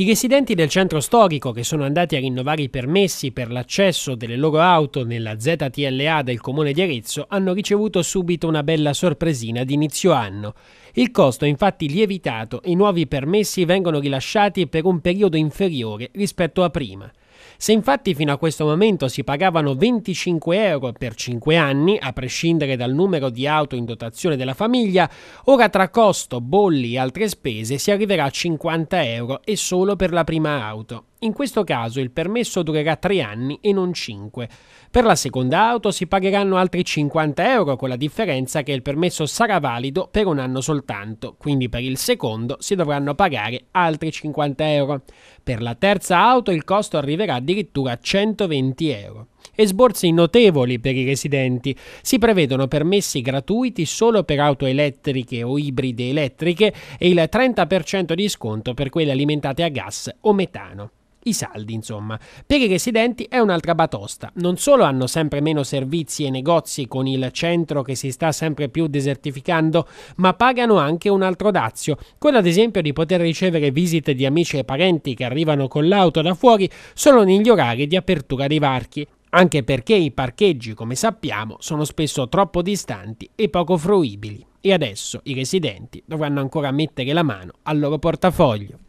I residenti del centro storico che sono andati a rinnovare i permessi per l'accesso delle loro auto nella ZTLA del comune di Arezzo hanno ricevuto subito una bella sorpresina d'inizio anno. Il costo è infatti lievitato e i nuovi permessi vengono rilasciati per un periodo inferiore rispetto a prima. Se infatti fino a questo momento si pagavano 25 euro per 5 anni, a prescindere dal numero di auto in dotazione della famiglia, ora tra costo, bolli e altre spese si arriverà a 50 euro e solo per la prima auto. In questo caso il permesso durerà 3 anni e non 5. Per la seconda auto si pagheranno altri 50 euro con la differenza che il permesso sarà valido per un anno soltanto, quindi per il secondo si dovranno pagare altri 50 euro. Per la terza auto il costo arriverà addirittura a 120 euro. E sborsi notevoli per i residenti. Si prevedono permessi gratuiti solo per auto elettriche o ibride elettriche e il 30% di sconto per quelle alimentate a gas o metano i saldi insomma. Per i residenti è un'altra batosta, non solo hanno sempre meno servizi e negozi con il centro che si sta sempre più desertificando, ma pagano anche un altro dazio, quello ad esempio di poter ricevere visite di amici e parenti che arrivano con l'auto da fuori solo negli orari di apertura dei varchi anche perché i parcheggi, come sappiamo, sono spesso troppo distanti e poco fruibili e adesso i residenti dovranno ancora mettere la mano al loro portafoglio.